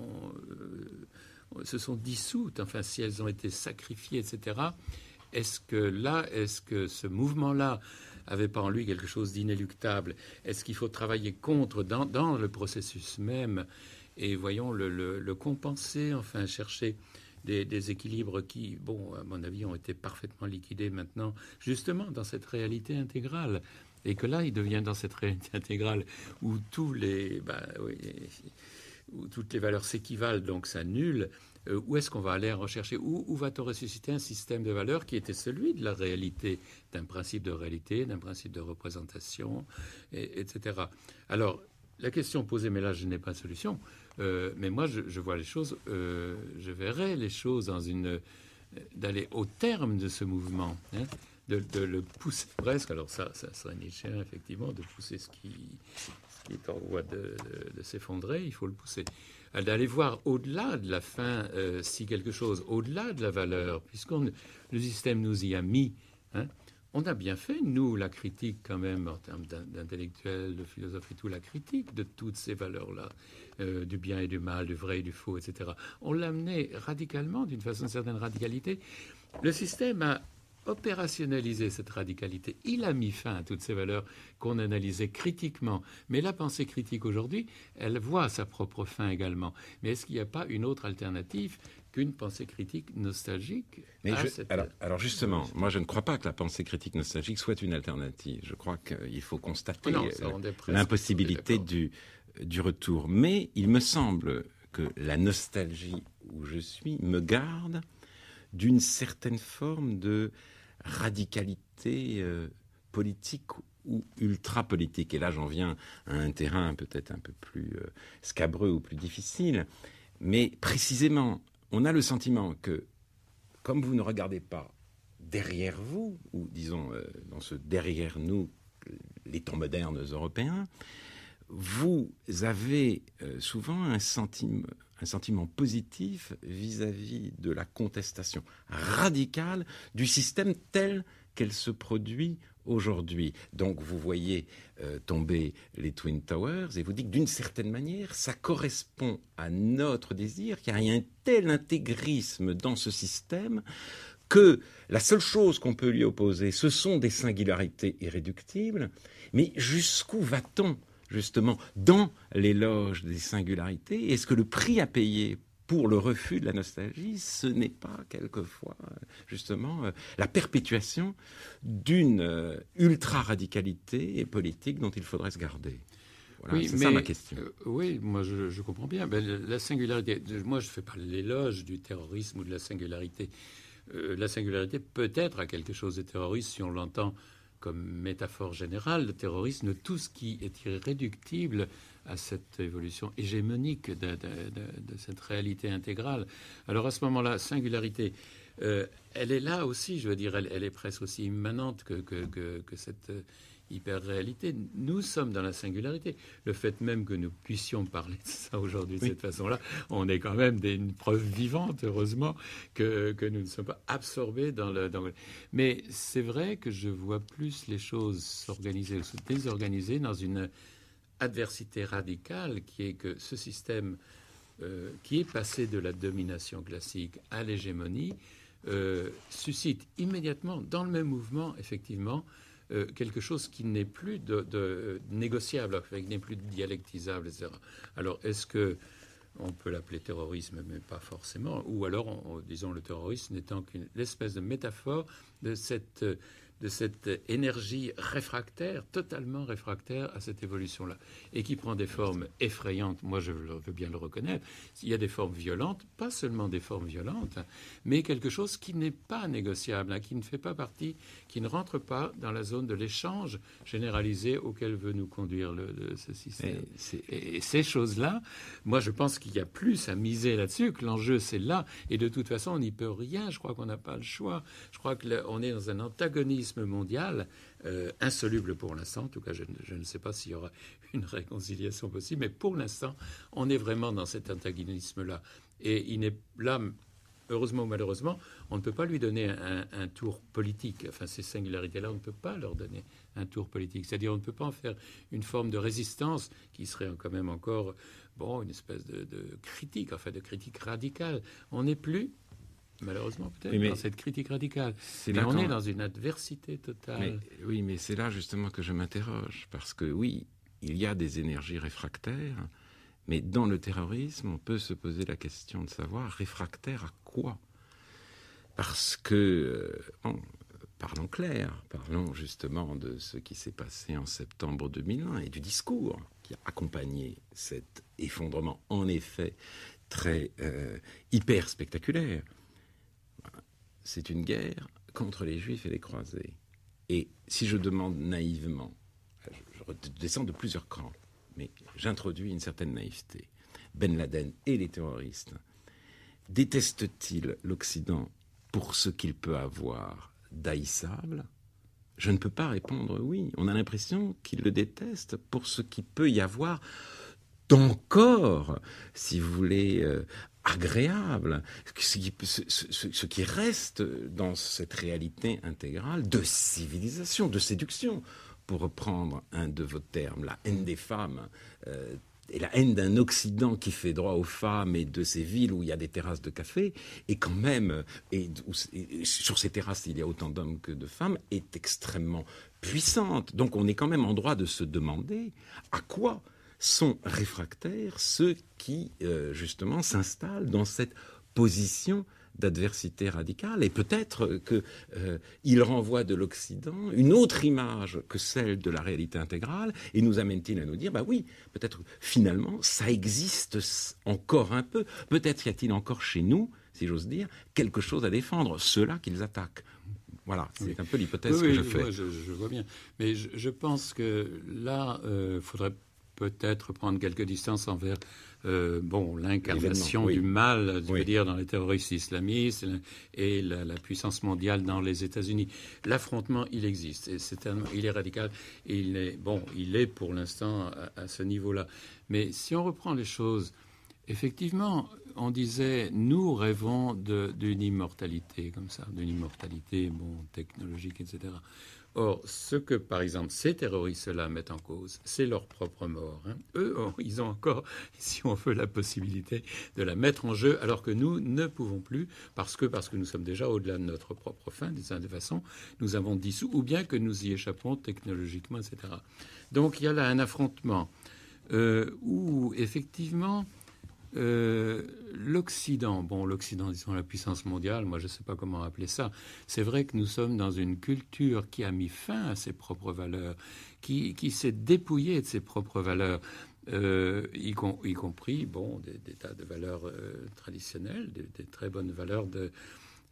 se sont dissoutes, enfin si elles ont été sacrifiées, etc., est-ce que là, est-ce que ce mouvement-là avait pas en lui quelque chose d'inéluctable Est-ce qu'il faut travailler contre dans, le processus même et voyons le, compenser, enfin chercher des, des, équilibres qui, bon, à mon avis, ont été parfaitement liquidés maintenant, justement dans cette réalité intégrale et que là, il devient dans cette réalité intégrale où, tous les, bah, toutes les valeurs s'équivalent, donc s'annulent. Euh, où est-ce qu'on va aller rechercher où, va-t-on ressusciter un système de valeurs qui était celui de la réalité, d'un principe de réalité, d'un principe de représentation, etc. Alors, la question posée, mais là je n'ai pas de solution, euh, mais moi je, vois les choses, euh, je verrai les choses dans une. d'aller au terme de ce mouvement. Hein de, le pousser presque, alors ça, ça serait Nietzschéen effectivement, de pousser ce qui, est en voie de, s'effondrer, il faut le pousser, d'aller voir au-delà de la fin, euh, si quelque chose, au-delà de la valeur, puisqu'on le système nous y a mis. Hein. on a bien fait, nous, la critique quand même, en termes d'intellectuel, de philosophes et tout, la critique de toutes ces valeurs-là, euh, du bien et du mal, du vrai et du faux, etc. On l'a amené radicalement, d'une façon certaine radicalité. Le système a opérationnaliser cette radicalité. Il a mis fin à toutes ces valeurs qu'on analysait critiquement. Mais la pensée critique aujourd'hui, elle voit sa propre fin également. Mais est-ce qu'il n'y a pas une autre alternative qu'une pensée critique nostalgique cette... alors, alors, justement, moi je ne crois pas que la pensée critique nostalgique soit une alternative. Je crois qu'il faut constater euh, l'impossibilité du, du retour. Mais il me semble que la nostalgie où je suis me garde d'une certaine forme de radicalité euh, politique ou ultra-politique. Et là, j'en viens à un terrain peut-être un peu plus euh, scabreux ou plus difficile. Mais précisément, on a le sentiment que, comme vous ne regardez pas derrière vous, ou disons euh, dans ce derrière nous, les temps modernes européens, vous avez souvent un sentiment, un sentiment positif vis-à-vis de la contestation radicale du système tel qu'elle se produit aujourd'hui. Donc vous voyez euh, tomber les Twin Towers et vous dites que d'une certaine manière, ça correspond à notre désir, qu'il y a un tel intégrisme dans ce système que la seule chose qu'on peut lui opposer, ce sont des singularités irréductibles, mais jusqu'où va-t-on justement dans l'éloge des singularités. Est-ce que le prix à payer pour le refus de la nostalgie, ce n'est pas quelquefois justement euh, la perpétuation d'une euh, ultra-radicalité politique dont il faudrait se garder. oui, c'est ça ma question. Euh, oui, moi je, comprends bien. Mais ben, la singularité, moi je ne fais pas l'éloge du terrorisme ou de la singularité. la singularité peut-être à quelque chose de terroriste si on l'entend comme métaphore générale, le terrorisme, tout ce qui est irréductible à cette évolution hégémonique de, cette réalité intégrale. Alors à ce moment-là, singularité, euh, elle est là aussi, je veux dire, elle, est presque aussi immanente que, que, que cette hyper-réalité. Nous sommes dans la singularité. Le fait même que nous puissions parler de ça aujourd'hui de cette façon-là, on est quand même une preuve vivante, heureusement, que, que, nous ne sommes pas absorbés dans le... Mais c'est vrai que je vois plus les choses s'organiser ou se désorganiser dans une adversité radicale qui est que ce système euh, qui est passé de la domination classique à l'hégémonie euh, suscite immédiatement, dans le même mouvement, effectivement, euh, quelque chose qui n'est plus de, euh, négociable, qui n'est plus dialectisable, etc. Alors, est-ce que on peut l'appeler terrorisme, mais pas forcément, ou alors, en disons, le terrorisme n'étant qu'une espèce de métaphore de cette euh, de cette énergie réfractaire, totalement réfractaire à cette évolution-là, et qui prend des formes effrayantes, moi je veux bien le reconnaître, il y a des formes violentes, pas seulement des formes violentes, mais quelque chose qui n'est pas négociable, hein, qui ne fait pas partie, qui ne rentre pas dans la zone de l'échange généralisé auquel veut nous conduire le, ce système. Et, et ces choses-là, moi je pense qu'il y a plus à miser là-dessus, que l'enjeu c'est là, et de toute façon on n'y peut rien, je crois qu'on n'a pas le choix, je crois qu'on est dans un antagonisme mondial, euh, insoluble pour l'instant, en tout cas je, ne sais pas s'il y aura une réconciliation possible, mais pour l'instant on est vraiment dans cet antagonisme-là. Et il n'est là, heureusement ou malheureusement, on ne peut pas lui donner un, tour politique. Enfin, ces singularités-là, on ne peut pas leur donner un tour politique. C'est-à-dire, on ne peut pas en faire une forme de résistance qui serait quand même encore, bon, une espèce de critique, enfin, de critique radicale. On n'est plus Malheureusement, peut-être, dans cette critique radicale. Mais on est dans une adversité totale. oui, mais c'est là justement que je m'interroge. Parce que oui, il y a des énergies réfractaires, mais dans le terrorisme, on peut se poser la question de savoir réfractaire à quoi Parce que, euh, parlons clair, parlons justement de ce qui s'est passé en septembre 2001 et du discours qui a accompagné cet effondrement, en effet, très euh, hyper spectaculaire c'est une guerre contre les juifs et les croisés. Et si je demande naïvement, je descends de plusieurs crans, mais j'introduis une certaine naïveté. Ben Laden et les terroristes détestent-ils l'Occident pour ce qu'il peut avoir d'haïssable Je ne peux pas répondre oui. On a l'impression qu'ils le détestent pour ce qu'il peut y avoir d'encore, si vous voulez, euh, agréable, ce qui, reste dans cette réalité intégrale de civilisation, de séduction, pour reprendre un de vos termes, la haine des femmes. Euh, et la haine d'un Occident qui fait droit aux femmes et de ces villes où il y a des terrasses de café, et quand même, sur ces terrasses il y a autant d'hommes que de femmes, est extrêmement puissante. Donc on est quand même en droit de se demander à quoi sont réfractaires ceux qui, euh, justement, s'installent dans cette position d'adversité radicale. Et peut-être qu'il euh, renvoie de l'Occident une autre image que celle de la réalité intégrale et nous amène-t-il à nous dire, bah oui, peut-être finalement ça existe encore un peu. Peut-être y a-t-il encore chez nous, si j'ose dire, quelque chose à défendre, ceux-là qu'ils attaquent. Voilà, c'est un peu l'hypothèse que je fais. Je, vois bien. Mais je, pense que là, il euh, faudrait peut-être prendre quelques distances envers euh, bon, l'incarnation du mal, je veux dire, dans les terroristes islamistes et la, puissance mondiale dans les États-Unis. L'affrontement, il existe. Et il est radical. il est, bon, il est pour l'instant à, ce niveau-là. Mais si on reprend les choses, effectivement, on disait, nous rêvons d'une immortalité comme ça, d'une immortalité bon, technologique, etc. Or, ce que, par exemple, ces terroristes-là mettent en cause, c'est leur propre mort. Hein. Eux, oh, ils ont encore, si on veut, la possibilité de la mettre en jeu, alors que nous ne pouvons plus, parce que, parce que nous sommes déjà au-delà de notre propre fin, de certaine façon, nous avons dissous, ou bien que nous y échappons technologiquement, etc. Donc, il y a là un affrontement euh, où, effectivement, euh, L'Occident, bon, l'Occident, disons la puissance mondiale, moi je ne sais pas comment appeler ça, c'est vrai que nous sommes dans une culture qui a mis fin à ses propres valeurs, qui, s'est dépouillée de ses propres valeurs. Euh, y, compris bon, des, tas de valeurs euh, traditionnelles, des, très bonnes valeurs de,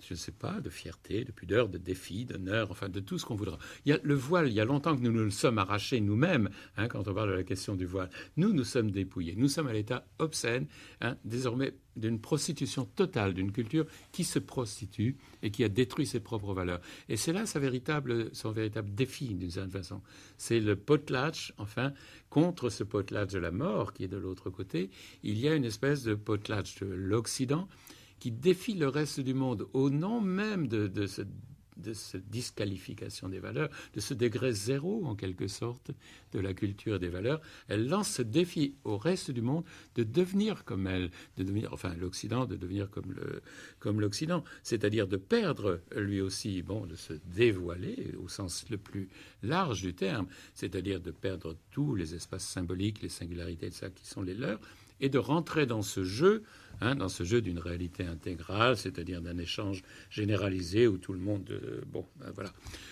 je ne sais pas, de fierté, de pudeur, de défi, d'honneur, enfin de tout ce qu'on voudra. Il y a le voile, il y a longtemps que nous nous le sommes arrachés nous-mêmes, hein, quand on parle de la question du voile. Nous, nous sommes dépouillés, nous sommes à l'état obscène, hein, désormais d'une prostitution totale d'une culture qui se prostitue et qui a détruit ses propres valeurs. Et c'est là son véritable défi, d'une certaine façon. C'est le potlatch, enfin, contre ce potlatch de la mort qui est de l'autre côté, il y a une espèce de potlatch de l'Occident qui défie le reste du monde au nom même de, cette disqualification des valeurs, de ce degré zéro en quelque sorte de la culture des valeurs, elle lance ce défi au reste du monde de devenir comme elle, de devenir, enfin l'Occident, de devenir comme le, comme l'Occident, c'est-à-dire de perdre lui aussi, bon, de se dévoiler au sens le plus large du terme, c'est-à-dire de perdre tous les espaces symboliques, les singularités de ça qui sont les leurs, et de rentrer dans ce jeu, hein, dans ce jeu d'une réalité intégrale, c'est-à-dire d'un échange généralisé où tout le monde. Euh, bon, ben voilà.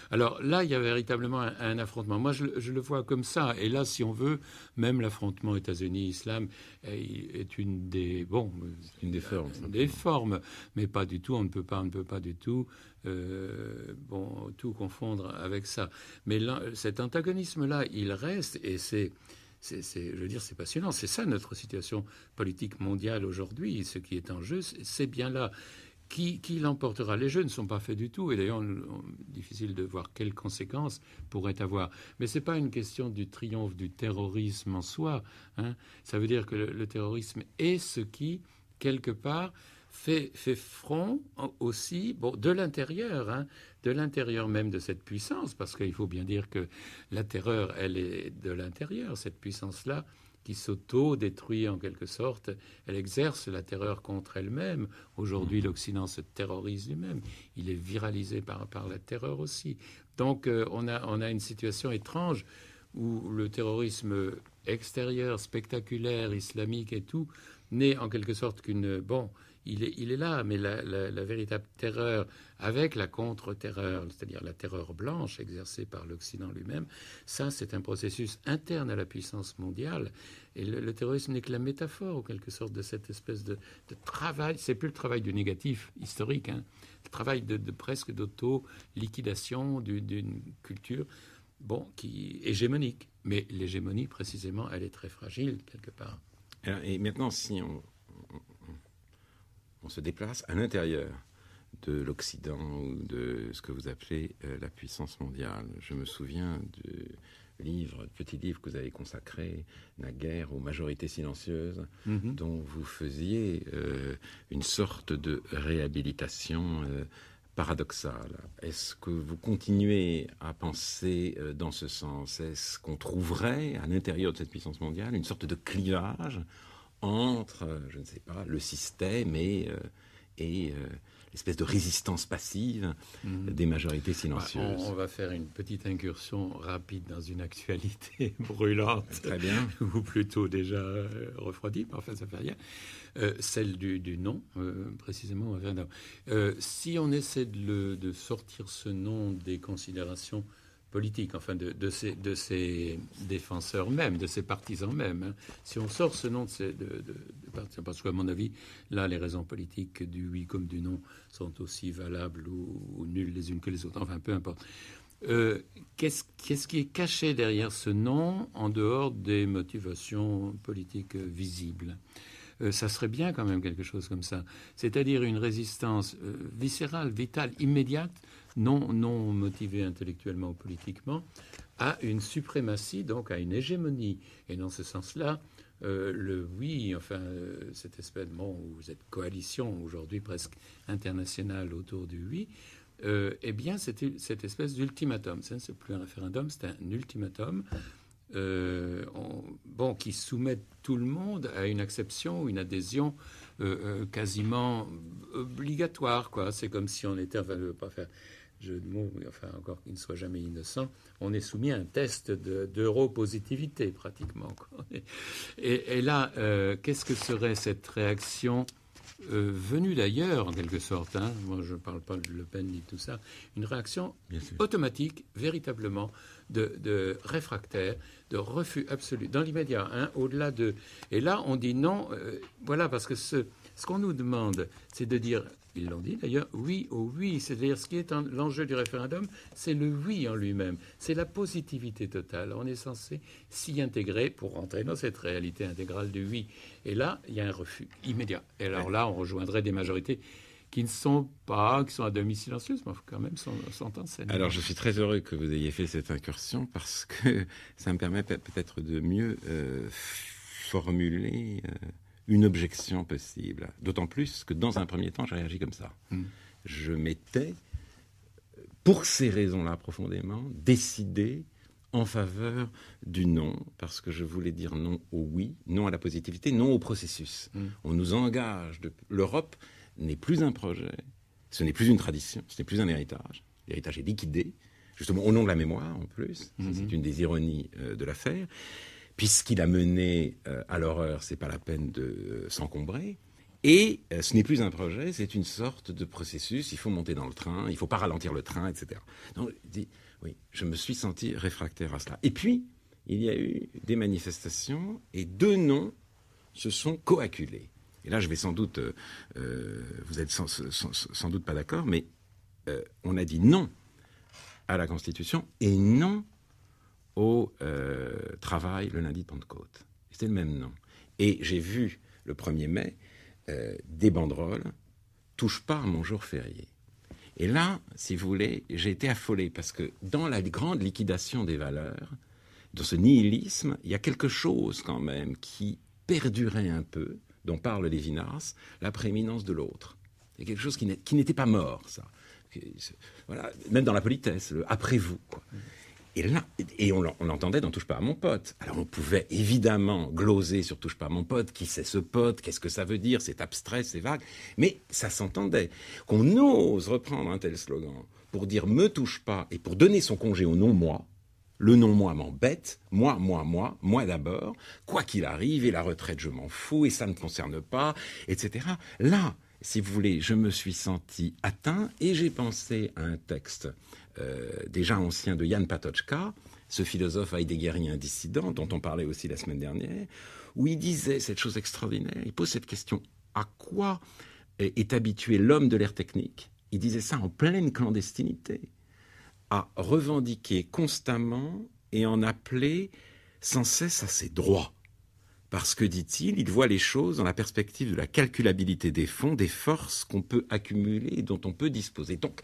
Alors là, il y a véritablement un, affrontement. Moi, je, le vois comme ça. Et là, si on veut, même l'affrontement États-Unis-Islam est une des. Bon, une des formes. des formes, mais pas du tout. On ne peut pas, on ne peut pas du tout. Euh, bon, tout confondre avec ça. Mais cet antagonisme-là, il reste, et c'est je veux dire, c'est passionnant. C'est ça notre situation politique mondiale aujourd'hui. Ce qui est en jeu, c'est bien là. Qui, qui l'emportera Les jeux ne sont pas faits du tout, et d'ailleurs, difficile de voir quelles conséquences pourraient avoir. Mais ce n'est pas une question du triomphe du terrorisme en soi. Hein. Ça veut dire que le, terrorisme est ce qui, quelque part, fait, front aussi, bon, de l'intérieur, hein de l'intérieur même de cette puissance, parce qu'il faut bien dire que la terreur, elle est de l'intérieur, cette puissance-là qui s'auto-détruit en quelque sorte, elle exerce la terreur contre elle-même. Aujourd'hui, mmh. l'Occident se terrorise lui-même, il est viralisé par, par la terreur aussi. Donc euh, on, a, une situation étrange où le terrorisme extérieur, spectaculaire, islamique et tout, n'est en quelque sorte qu'une... Bon, il est, là, mais la véritable terreur avec la contre-terreur, c'est-à-dire la terreur blanche exercée par l'Occident lui-même. Ça, c'est un processus interne à la puissance mondiale. Et le, terrorisme n'est que la métaphore, en quelque sorte, de cette espèce de, de travail. C'est plus le travail du négatif historique, hein. le travail de, presque d'auto-liquidation d'une culture bon, qui hégémonique. Mais l'hégémonie, précisément, elle est très fragile, quelque part. et maintenant, si on se déplace à l'intérieur de l'Occident ou de ce que vous appelez euh, la puissance mondiale. Je me souviens du livre, petit livre que vous avez consacré guerre aux majorités silencieuses, mhm. dont vous faisiez euh, une sorte de réhabilitation euh, paradoxale. Est-ce que vous continuez à penser dans ce sens Est-ce qu'on trouverait à l'intérieur de cette puissance mondiale une sorte de clivage entre, je ne sais pas, le système et, et l'espèce de résistance passive mhm. des majorités bah, silencieuses. On, va faire une petite incursion rapide dans une actualité brûlante. Très bien. Ou plutôt déjà euh, refroidie, mais enfin ça fait rien. Euh, celle du, du nom, euh, précisément euh, si on essaie de, de sortir ce nom des considérations politique, enfin de, de, ses, défenseurs même, de ses partisans même. Hein. Si on sort ce nom de ces de, partisans, parce qu'à mon avis, là, les raisons politiques du oui comme du non sont aussi valables ou, nulles les unes que les autres, enfin peu importe. Euh, qu'est-ce qui est caché derrière ce nom en dehors des motivations politiques visibles euh, ça serait bien quand même quelque chose comme ça. C'est-à-dire une résistance euh, viscérale, vitale, immédiate non, non motivés intellectuellement ou politiquement, à une suprématie, donc à une hégémonie. Et dans ce sens-là, euh, le oui, enfin, euh, cette espèce, de, bon, êtes coalition aujourd'hui presque internationale autour du oui, euh, eh bien, c'est cette espèce d'ultimatum. Ce n'est plus un référendum, c'est un ultimatum. bon, qui soumettent tout le monde à une acception ou une adhésion quasiment obligatoire. Quoi. C'est comme si on était, enfin, pas faire jeu de enfin encore qu'il ne soit jamais innocent, on est soumis à un test d'europositivité pratiquement. Et, là, euh, qu'est-ce que serait cette réaction euh, venue d'ailleurs en quelque sorte hein? Moi, je ne parle pas de Le Pen ni tout ça. Une réaction automatique, véritablement, de, réfractaire, de refus absolu, dans l'immédiat, hein, au-delà de. Et là, on dit non. Euh, voilà, parce que ce qu'on nous demande, c'est de dire ils l'ont dit d'ailleurs, oui au oui. C'est-à-dire ce qui est l'enjeu du référendum, c'est le oui en lui-même. C'est la positivité totale. On est censé s'y intégrer pour rentrer dans cette réalité intégrale du oui. Et là, il y a un refus immédiat. Et alors là, on rejoindrait des majorités qui ne sont pas, qui sont à demi silencieuses, mais quand même sont, en scène. Alors je suis très heureux que vous ayez fait cette incursion parce que ça me permet peut-être de mieux euh, formuler. Euh, une objection possible. D'autant plus que dans un premier temps, j'ai réagi comme ça. Hmm. Je m'étais, pour ces raisons-là profondément, décidé en faveur du non, parce que je voulais dire non au oui, non à la positivité, non au processus. Hmm. On nous engage. De... L'Europe n'est plus un projet, ce n'est plus une tradition, ce n'est plus un héritage. L'héritage est liquidé, justement au nom de la mémoire en plus. C'est hmm. une des ironies euh, de l'affaire puisqu'il a mené euh, à l'horreur, c'est pas la peine de euh, s'encombrer. Et euh, ce n'est plus un projet, c'est une sorte de processus. Il faut monter dans le train, il ne faut pas ralentir le train, etc. Donc, oui, je me suis senti réfractaire à cela. Et puis, il y a eu des manifestations et deux noms se sont coaculés. Et là, je vais sans doute, vous êtes sans, doute pas d'accord, mais on a dit non à la Constitution et non au euh, travail le lundi de Pentecôte. C'était le même nom. Et j'ai vu le 1er mai euh, des banderoles Touche pas mon jour férié. Et là, si vous voulez, j'ai été affolé parce que dans la grande liquidation des valeurs, dans ce nihilisme, il y a quelque chose quand même qui perdurait un peu, dont parle Lévinas, la prééminence de l'autre. Il quelque chose qui n'était pas mort, ça. Voilà, même dans la politesse, le après vous. Et on l'entendait dans Touche pas à mon pote. Alors on pouvait évidemment gloser sur Touche pas à mon pote, qui c'est ce pote, qu'est-ce que ça veut dire, c'est abstrait, c'est vague, mais ça s'entendait. Qu'on ose reprendre un tel slogan pour dire me touche pas et pour donner son congé au nom « moi le nom « moi m'embête, moi, moi, moi, moi d'abord, quoi qu'il arrive, et la retraite, je m'en fous, et ça ne me concerne pas, etc. Là, si vous voulez, je me suis senti atteint et j'ai pensé à un texte euh, déjà ancien de Jan Patochka, ce philosophe heideggerien dissident dont on parlait aussi la semaine dernière, où il disait cette chose extraordinaire, il pose cette question, à quoi est habitué l'homme de l'ère technique Il disait ça en pleine clandestinité, à revendiquer constamment et en appeler sans cesse à ses droits. Parce que, dit-il, il voit les choses dans la perspective de la calculabilité des fonds, des forces qu'on peut accumuler et dont on peut disposer. Donc,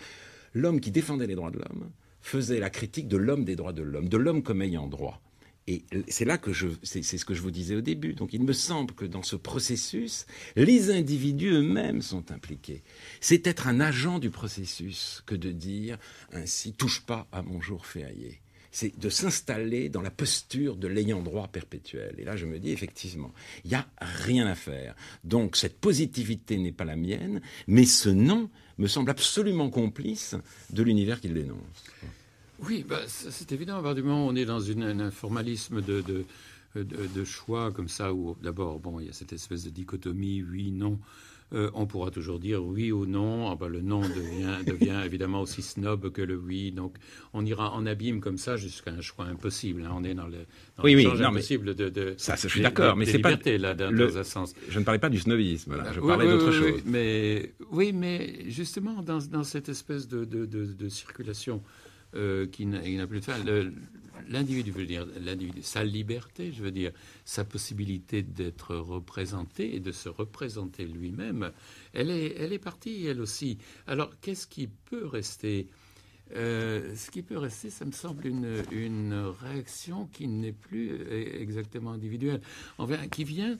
l'homme qui défendait les droits de l'homme faisait la critique de l'homme des droits de l'homme, de l'homme comme ayant droit. Et c'est là que je, c'est, ce que je vous disais au début. Donc il me semble que dans ce processus, les individus eux-mêmes sont impliqués. C'est être un agent du processus que de dire ainsi touche pas à mon jour féaillé c'est de s'installer dans la posture de l'ayant droit perpétuel. Et là, je me dis, effectivement, il n'y a rien à faire. Donc, cette positivité n'est pas la mienne, mais ce non me semble absolument complice de l'univers qu'il dénonce. Oui, bah, c'est évident. À partir du moment où on est dans un formalisme de, de, choix comme ça, où d'abord, bon, il y a cette espèce de dichotomie, oui, non. Euh, on pourra toujours dire oui ou non. Ah ben, le non devient, évidemment aussi snob que le oui. Donc on ira en abîme comme ça jusqu'à un choix impossible. Hein. On est dans le oui, oui, non, impossible de, ça, je suis d'accord, mais c'est pas là, dans, le, sens. Je ne parlais pas du snobisme, je parlais d'autre chose. mais oui, mais justement dans, cette espèce de, circulation euh, qui n'a plus de fin l'individu veut dire l'individu, sa liberté, je veux dire sa possibilité d'être représenté et de se représenter lui-même, elle est, elle est partie elle aussi. Alors qu'est-ce qui peut rester euh, ce qui peut rester, ça me semble une, réaction qui n'est plus euh, exactement individuelle, qui vient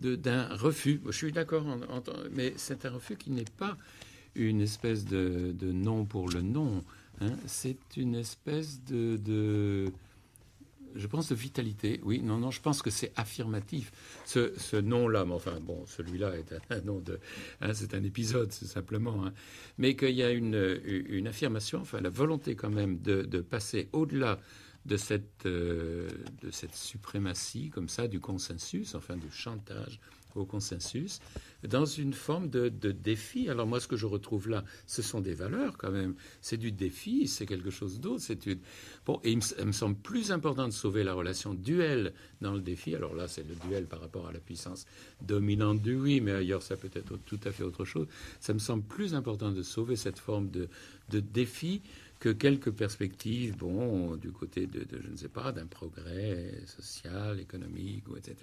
d'un refus. Je suis d'accord, mais c'est un refus qui n'est pas une espèce de, de, non pour le non. Hein, c'est une espèce de, je pense, de vitalité. Oui, non, non, je pense que c'est affirmatif. Ce, nom-là, mais enfin, bon, celui-là est un, nom de, hein, c'est un épisode, c'est simplement. Hein. mais qu'il y a une, affirmation, enfin, la volonté quand même de, passer au-delà de cette, euh, de cette suprématie, comme ça, du consensus, enfin, du chantage, au consensus, dans une forme de, défi. Alors moi, ce que je retrouve là, ce sont des valeurs quand même. C'est du défi, c'est quelque chose d'autre. C'est une... Bon, et il me, semble plus important de sauver la relation duel dans le défi. Alors là, c'est le duel par rapport à la puissance dominante du oui, mais ailleurs, ça peut être tout à fait autre chose. Ça me semble plus important de sauver cette forme de défi que quelques perspectives, bon, du côté de, je ne sais pas, d'un progrès social, économique, etc.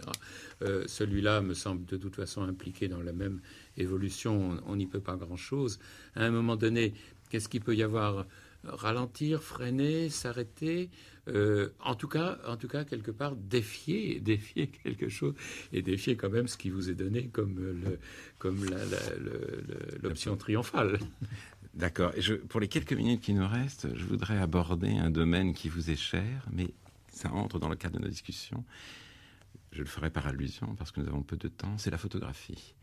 Euh, celui-là me semble de toute façon impliqué dans la même évolution. On n'y peut pas grand-chose. À un moment donné, qu'est-ce qu'il peut y avoir Ralentir, freiner, s'arrêter, euh, en tout cas, en tout cas quelque part défier, défier quelque chose et défier quand même ce qui vous est donné comme le, comme l'option triomphale. D'accord. Pour les quelques minutes qui nous restent, je voudrais aborder un domaine qui vous est cher, mais ça entre dans le cadre de nos discussions. Je le ferai par allusion parce que nous avons peu de temps. C'est la photographie.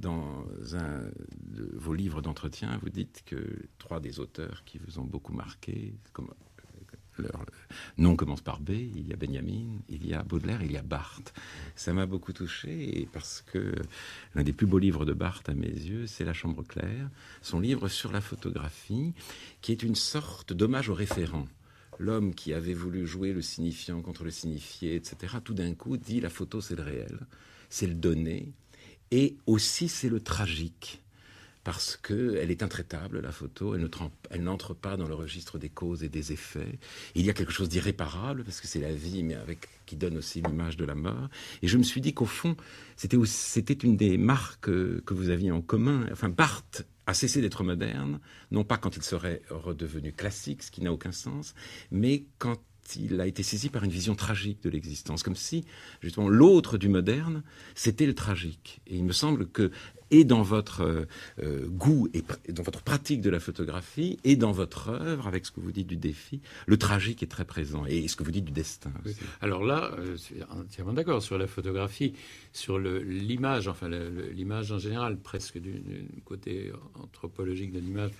Dans un de vos livres d'entretien, vous dites que trois des auteurs qui vous ont beaucoup marqué, comme non nom commence par B, il y a Benjamin, il y a Baudelaire, il y a Barthes. Ça m'a beaucoup touché parce que l'un des plus beaux livres de Barthes à mes yeux, c'est La Chambre claire, son livre sur la photographie, qui est une sorte d'hommage au référent l'homme qui avait voulu jouer le signifiant contre le signifié, etc., tout d'un coup dit la photo c'est le réel, c'est le donné, et aussi c'est le tragique parce qu'elle est intraitable, la photo, elle n'entre pas dans le registre des causes et des effets. Il y a quelque chose d'irréparable, parce que c'est la vie, mais avec qui donne aussi l'image de la mort. Et je me suis dit qu'au fond, c'était une des marques euh, que vous aviez en commun. Enfin, Barthes a cessé d'être moderne, non pas quand il serait redevenu classique, ce qui n'a aucun sens, mais quand il a été saisi par une vision tragique de l'existence, comme si justement l'autre du moderne, c'était le tragique. Et il me semble que et dans votre euh, euh, goût et, dans votre pratique de la photographie et dans votre œuvre, avec ce que vous dites du défi, le tragique est très présent et ce que vous dites du destin. Alors là, euh, je suis entièrement d'accord sur la photographie, sur l'image, enfin l'image en général, presque du, côté anthropologique de l'image.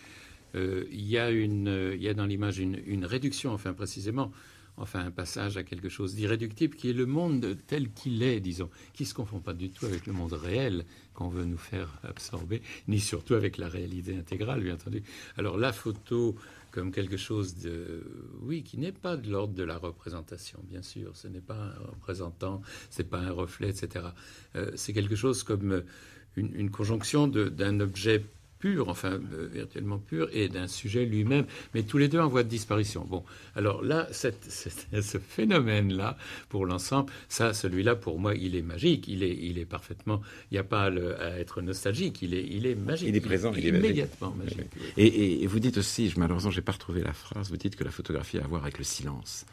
Il une, y, y, a dans l'image une réduction, enfin précisément, enfin un passage à quelque chose d'irréductible qui est le monde tel qu'il est, disons, qui ne se confond pas du tout avec le monde réel qu'on veut nous faire absorber, ni surtout avec la réalité intégrale, bien entendu. Alors la photo comme quelque chose de, oui, qui n'est pas de l'ordre de la représentation, bien sûr, ce n'est pas un représentant, ce n'est pas un reflet, etc. Euh, c'est quelque chose comme une conjonction d'un objet pur, enfin euh, virtuellement pur, et d'un sujet lui-même, mais tous les deux en voie de disparition. Bon, alors là, cette, ce phénomène-là, pour l'ensemble, ça, celui-là, pour moi, il est magique, il est, il est parfaitement, il n'y a pas à, être nostalgique, il est, il est magique. Il est présent, il, est immédiatement magique. Et, vous dites aussi, je, malheureusement, j'ai n'ai pas retrouvé la phrase, vous dites que la photographie a à voir avec le silence.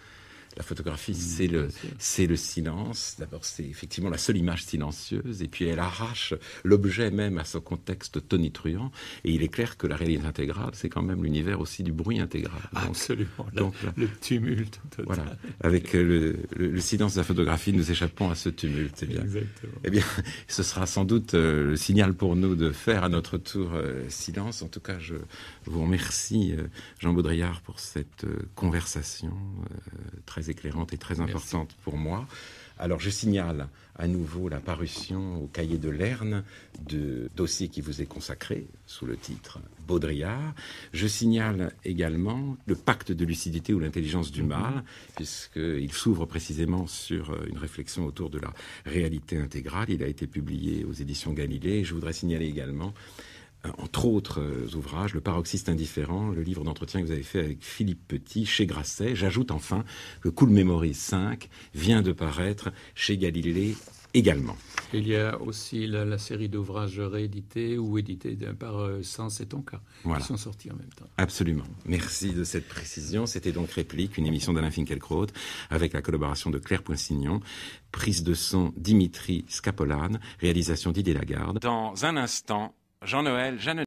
La photographie, c'est le, c'est le silence. D'abord, c'est effectivement la seule image silencieuse, et puis elle arrache l'objet même à son contexte tonitruant. Et il est clair que la réalité intégrale, c'est quand même l'univers aussi du bruit intégral. Absolument. Donc, le tumulte. Voilà. Avec euh, le, silence de la photographie, nous échappons à ce tumulte. bien, Exactement. Eh bien, ce sera sans doute euh, le signal pour nous de faire à notre tour euh, silence. En tout cas, je je vous remercie, euh, Jean Baudrillard, pour cette euh, conversation euh, très éclairante et très importante pour moi. Alors, je signale à nouveau la parution au cahier de Lerne de dossier qui vous est consacré sous le titre Baudrillard. Je signale également le pacte de lucidité ou l'intelligence du mal, mhm. puisqu'il s'ouvre précisément sur une réflexion autour de la réalité intégrale. Il a été publié aux éditions Galilée. je voudrais signaler également euh, entre autres euh, ouvrages, Le paroxyste indifférent, le livre d'entretien que vous avez fait avec Philippe Petit chez Grasset. J'ajoute enfin que Cool Memories 5 vient de paraître chez Galilée également. Il y a aussi la, série d'ouvrages réédités ou édités par euh, Sens et Tonka qui sont sortis en même temps. Absolument. Merci de cette précision. C'était donc Réplique, une émission d'Alain Finkielkraut avec la collaboration de Claire Poinsignon, prise de son Dimitri Scapolane, réalisation d'Idée Lagarde. Dans un instant, Jean-Noël, Jeanne